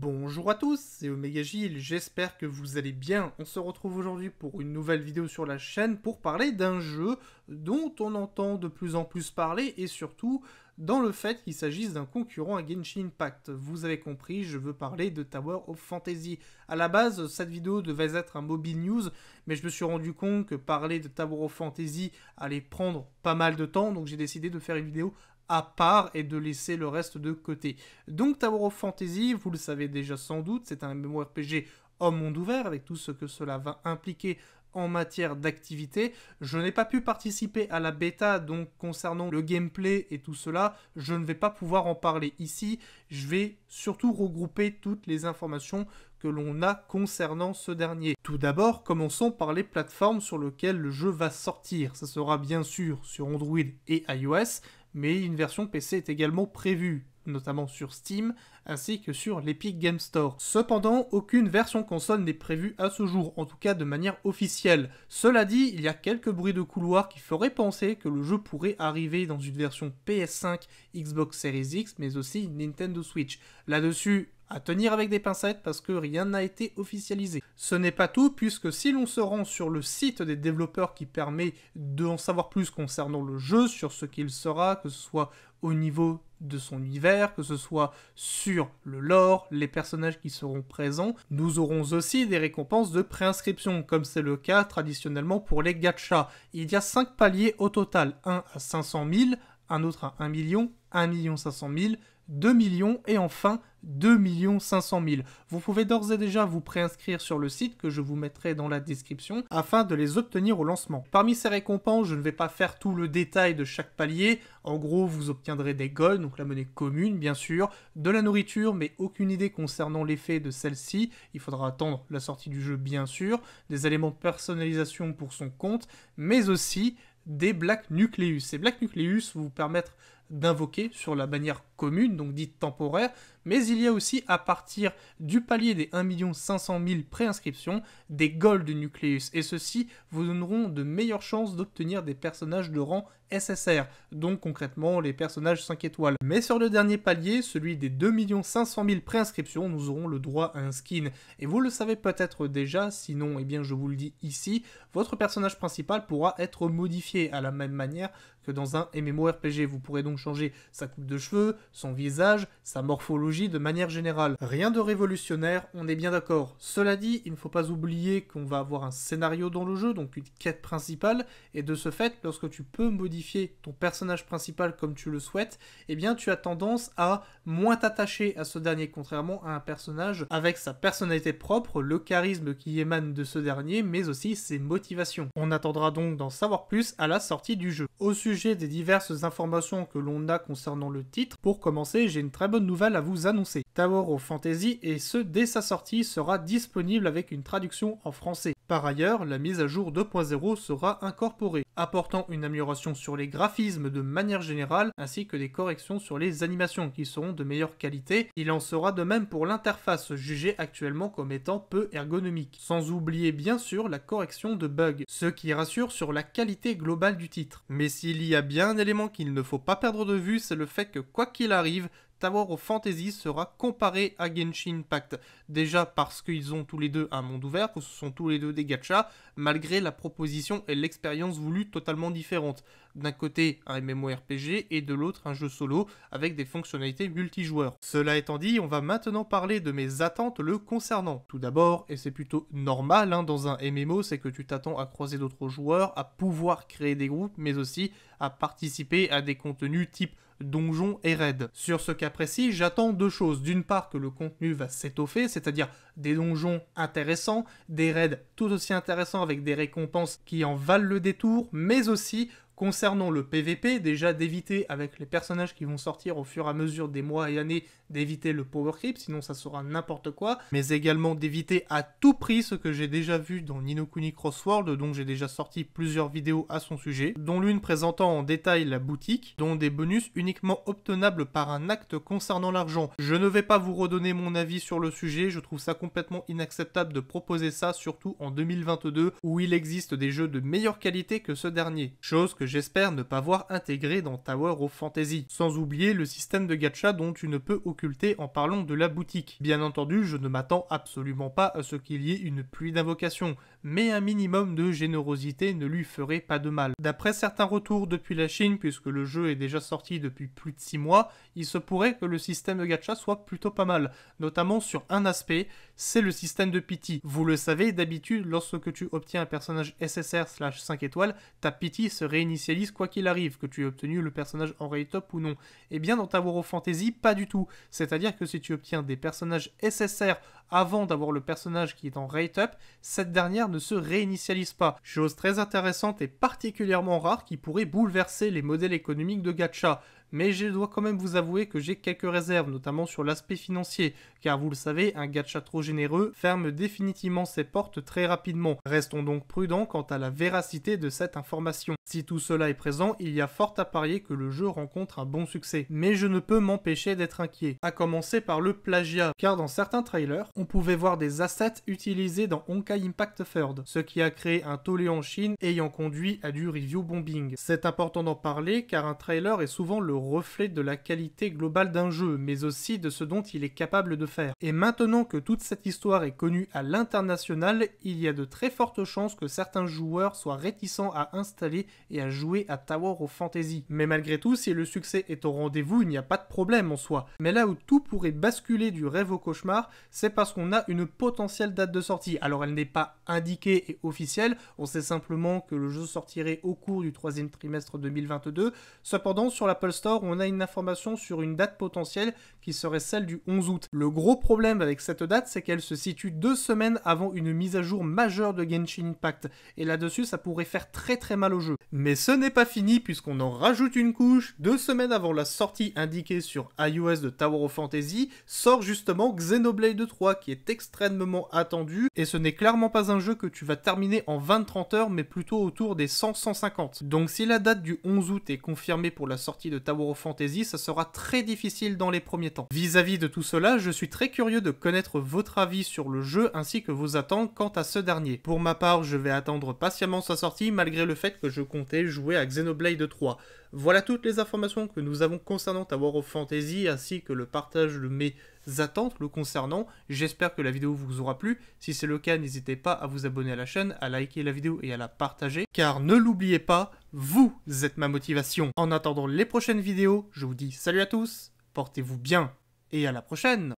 Bonjour à tous, c'est Omega Gilles, j'espère que vous allez bien. On se retrouve aujourd'hui pour une nouvelle vidéo sur la chaîne pour parler d'un jeu dont on entend de plus en plus parler et surtout dans le fait qu'il s'agisse d'un concurrent à Genshin Impact. Vous avez compris, je veux parler de Tower of Fantasy. À la base, cette vidéo devait être un mobile news, mais je me suis rendu compte que parler de Tower of Fantasy allait prendre pas mal de temps, donc j'ai décidé de faire une vidéo à part et de laisser le reste de côté. Donc Tower of Fantasy, vous le savez déjà sans doute, c'est un MMORPG en monde ouvert avec tout ce que cela va impliquer en matière d'activité. Je n'ai pas pu participer à la bêta, donc concernant le gameplay et tout cela, je ne vais pas pouvoir en parler ici. Je vais surtout regrouper toutes les informations que l'on a concernant ce dernier. Tout d'abord, commençons par les plateformes sur lesquelles le jeu va sortir. Ça sera bien sûr sur Android et iOS, mais une version PC est également prévue notamment sur Steam, ainsi que sur l'Epic Game Store. Cependant, aucune version console n'est prévue à ce jour, en tout cas de manière officielle. Cela dit, il y a quelques bruits de couloir qui feraient penser que le jeu pourrait arriver dans une version PS5, Xbox Series X, mais aussi Nintendo Switch. Là-dessus, à tenir avec des pincettes parce que rien n'a été officialisé. Ce n'est pas tout puisque si l'on se rend sur le site des développeurs qui permet d'en savoir plus concernant le jeu, sur ce qu'il sera, que ce soit au niveau de son univers, que ce soit sur le lore, les personnages qui seront présents. Nous aurons aussi des récompenses de préinscription, comme c'est le cas traditionnellement pour les gachas. Il y a 5 paliers au total, 1 à 500 000, un autre à 1 million, 1 million 500 000, 2 millions et enfin 2 500 000. Vous pouvez d'ores et déjà vous préinscrire sur le site que je vous mettrai dans la description afin de les obtenir au lancement. Parmi ces récompenses, je ne vais pas faire tout le détail de chaque palier. En gros, vous obtiendrez des golds, donc la monnaie commune bien sûr, de la nourriture, mais aucune idée concernant l'effet de celle-ci. Il faudra attendre la sortie du jeu bien sûr, des éléments de personnalisation pour son compte, mais aussi des Black Nucleus. Ces Black Nucleus vous permettre d'invoquer sur la bannière commune, donc dite temporaire, mais il y a aussi à partir du palier des 1 500 000 préinscriptions des Gold Nucleus, et ceux-ci vous donneront de meilleures chances d'obtenir des personnages de rang SSR, donc concrètement les personnages 5 étoiles. Mais sur le dernier palier, celui des 2 500 000 préinscriptions, nous aurons le droit à un skin. Et vous le savez peut-être déjà, sinon, et eh bien je vous le dis ici, votre personnage principal pourra être modifié à la même manière que dans un MMORPG. Vous pourrez donc changer sa coupe de cheveux, son visage, sa morphologie, de manière générale. Rien de révolutionnaire, on est bien d'accord. Cela dit, il ne faut pas oublier qu'on va avoir un scénario dans le jeu, donc une quête principale, et de ce fait, lorsque tu peux modifier ton personnage principal comme tu le souhaites, eh bien tu as tendance à moins t'attacher à ce dernier, contrairement à un personnage avec sa personnalité propre, le charisme qui émane de ce dernier, mais aussi ses motivations. On attendra donc d'en savoir plus à la sortie du jeu. Au sujet des diverses informations que l'on a concernant le titre, pour commencer, j'ai une très bonne nouvelle à vous annoncé. Tower of Fantasy, et ce dès sa sortie, sera disponible avec une traduction en français. Par ailleurs, la mise à jour 2.0 sera incorporée, apportant une amélioration sur les graphismes de manière générale, ainsi que des corrections sur les animations qui seront de meilleure qualité. Il en sera de même pour l'interface, jugée actuellement comme étant peu ergonomique. Sans oublier bien sûr la correction de bugs, ce qui rassure sur la qualité globale du titre. Mais s'il y a bien un élément qu'il ne faut pas perdre de vue, c'est le fait que quoi qu'il arrive, Tower of Fantasy sera comparé à Genshin Impact. Déjà parce qu'ils ont tous les deux un monde ouvert, que ce sont tous les deux des gachas, malgré la proposition et l'expérience voulue totalement différentes. D'un côté un MMORPG et de l'autre un jeu solo avec des fonctionnalités multijoueurs. Cela étant dit, on va maintenant parler de mes attentes le concernant. Tout d'abord, et c'est plutôt normal hein, dans un MMO, c'est que tu t'attends à croiser d'autres joueurs, à pouvoir créer des groupes, mais aussi à participer à des contenus type donjons et raids. Sur ce cas précis, j'attends deux choses. D'une part que le contenu va s'étoffer, c'est-à-dire des donjons intéressants, des raids tout aussi intéressants avec des récompenses qui en valent le détour, mais aussi Concernant le PVP, déjà d'éviter avec les personnages qui vont sortir au fur et à mesure des mois et années, d'éviter le power creep, sinon ça sera n'importe quoi, mais également d'éviter à tout prix ce que j'ai déjà vu dans Ninokuni Crossworld, dont j'ai déjà sorti plusieurs vidéos à son sujet, dont l'une présentant en détail la boutique, dont des bonus uniquement obtenables par un acte concernant l'argent. Je ne vais pas vous redonner mon avis sur le sujet, je trouve ça complètement inacceptable de proposer ça, surtout en 2022, où il existe des jeux de meilleure qualité que ce dernier, chose que j'espère ne pas voir intégré dans Tower of Fantasy. Sans oublier le système de gacha dont tu ne peux occulter en parlant de la boutique. Bien entendu, je ne m'attends absolument pas à ce qu'il y ait une pluie d'invocations, mais un minimum de générosité ne lui ferait pas de mal. D'après certains retours depuis la Chine, puisque le jeu est déjà sorti depuis plus de 6 mois, il se pourrait que le système de gacha soit plutôt pas mal, notamment sur un aspect, c'est le système de pity. Vous le savez, d'habitude, lorsque tu obtiens un personnage SSR slash 5 étoiles, ta pity se réinitialise quoi qu'il arrive, que tu aies obtenu le personnage en rate-up ou non. Et eh bien dans ta War of Fantasy, pas du tout. C'est-à-dire que si tu obtiens des personnages SSR avant d'avoir le personnage qui est en rate up, cette dernière ne se réinitialise pas, chose très intéressante et particulièrement rare qui pourrait bouleverser les modèles économiques de gacha mais je dois quand même vous avouer que j'ai quelques réserves, notamment sur l'aspect financier, car vous le savez, un gacha trop généreux ferme définitivement ses portes très rapidement. Restons donc prudents quant à la véracité de cette information. Si tout cela est présent, il y a fort à parier que le jeu rencontre un bon succès, mais je ne peux m'empêcher d'être inquiet, à commencer par le plagiat, car dans certains trailers, on pouvait voir des assets utilisés dans Honkai Impact Third, ce qui a créé un tollé en Chine ayant conduit à du review bombing. C'est important d'en parler car un trailer est souvent le reflet de la qualité globale d'un jeu, mais aussi de ce dont il est capable de faire. Et maintenant que toute cette histoire est connue à l'international, il y a de très fortes chances que certains joueurs soient réticents à installer et à jouer à Tower of Fantasy. Mais malgré tout, si le succès est au rendez-vous, il n'y a pas de problème en soi. Mais là où tout pourrait basculer du rêve au cauchemar, c'est parce qu'on a une potentielle date de sortie. Alors elle n'est pas indiquée et officielle, on sait simplement que le jeu sortirait au cours du troisième trimestre 2022. Cependant, sur l'Apple Store, on a une information sur une date potentielle qui serait celle du 11 août. Le gros problème avec cette date, c'est qu'elle se situe deux semaines avant une mise à jour majeure de Genshin Impact, et là-dessus, ça pourrait faire très très mal au jeu. Mais ce n'est pas fini, puisqu'on en rajoute une couche, deux semaines avant la sortie indiquée sur iOS de Tower of Fantasy, sort justement Xenoblade 3, qui est extrêmement attendu, et ce n'est clairement pas un jeu que tu vas terminer en 20-30 heures, mais plutôt autour des 100-150. Donc si la date du 11 août est confirmée pour la sortie de Tower War of Fantasy, ça sera très difficile dans les premiers temps. Vis-à-vis de tout cela, je suis très curieux de connaître votre avis sur le jeu ainsi que vos attentes quant à ce dernier. Pour ma part, je vais attendre patiemment sa sortie malgré le fait que je comptais jouer à Xenoblade 3. Voilà toutes les informations que nous avons concernant Tower of Fantasy ainsi que le partage de mes attentes le concernant. J'espère que la vidéo vous aura plu. Si c'est le cas, n'hésitez pas à vous abonner à la chaîne, à liker la vidéo et à la partager. Car ne l'oubliez pas, vous êtes ma motivation. En attendant les prochaines vidéos, je vous dis salut à tous, portez-vous bien et à la prochaine